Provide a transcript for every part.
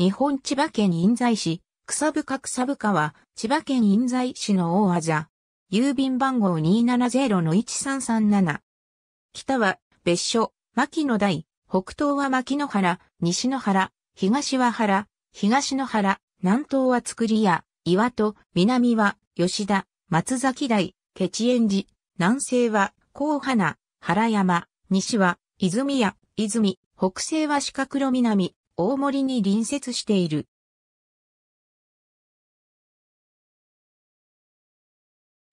日本千葉県印西市、草深草深は、千葉県印西市の大技。郵便番号270-1337。北は、別所、牧野台、北東は牧野原、西野原、東は原、東野原、南東は造屋、岩戸、南は吉田、松崎台、ケチエンジ、南西は高花、原山、西は泉屋、泉、北西は四角路南、大森に隣接している。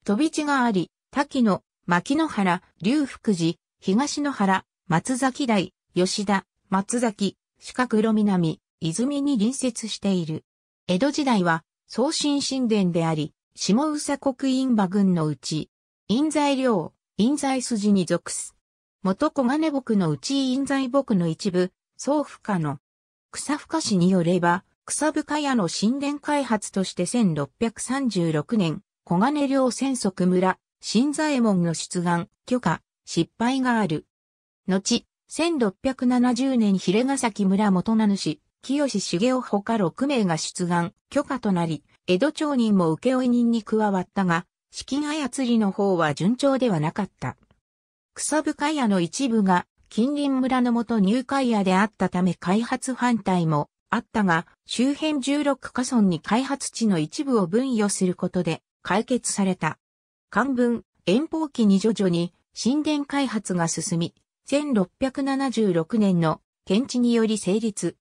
飛び地があり、滝野、牧野原、龍福寺、東野原、松崎台、吉田、松崎、四角南、泉に隣接している。江戸時代は、宗神神殿であり、下宇佐国院馬郡のうち、印材領、印材筋に属す。元小金木のうち印材木の一部、総府下の草深氏によれば、草深屋の神殿開発として1636年、小金領戦則村、新左衛門の出願、許可、失敗がある。後、1670年平ヶ崎村元名主、清志茂雄ほか6名が出願、許可となり、江戸町人も請負人に加わったが、資金操りの方は順調ではなかった。草深屋の一部が近隣村の元入会屋であったため開発反対もあったが、周辺16カ村に開発地の一部を分与することで解決された。漢文、遠方期に徐々に神殿開発が進み、1676年の検地により成立。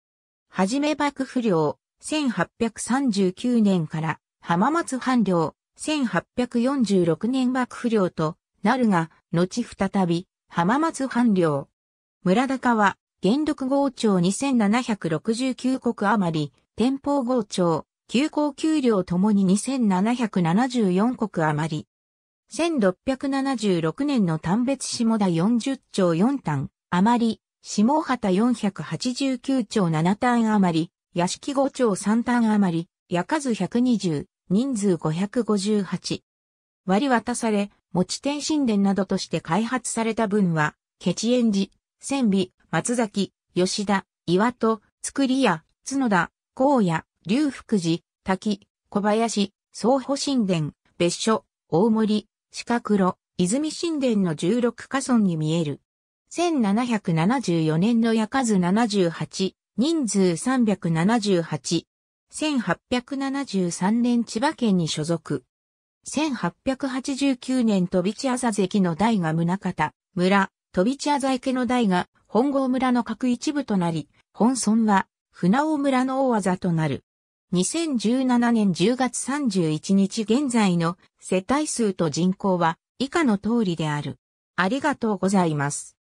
はじめ幕府領、1839年から浜松藩領、1846年幕府領となるが、後再び浜松藩領、村高は、元禄号庁2769国余り、天保号庁、休校給料ともに2774国余り。1676年の丹別下田40兆4単余り、下畑489兆7単余り、屋敷五兆3単余り、屋数120、人数558。割り渡され、持ち天神殿などとして開発された分は、ケチエンジ、千尾、松崎、吉田、岩戸、作り屋、角田、荒野、龍福寺、滝、小林、総保神殿、別所、大森、鹿黒、泉神殿の16家村に見える。1774年の夜数78、人数378。1873年千葉県に所属。1889年飛び地朝関の大が宗方、村、飛び地あざ池の台が本郷村の各一部となり、本村は船尾村の大技となる。2017年10月31日現在の世帯数と人口は以下の通りである。ありがとうございます。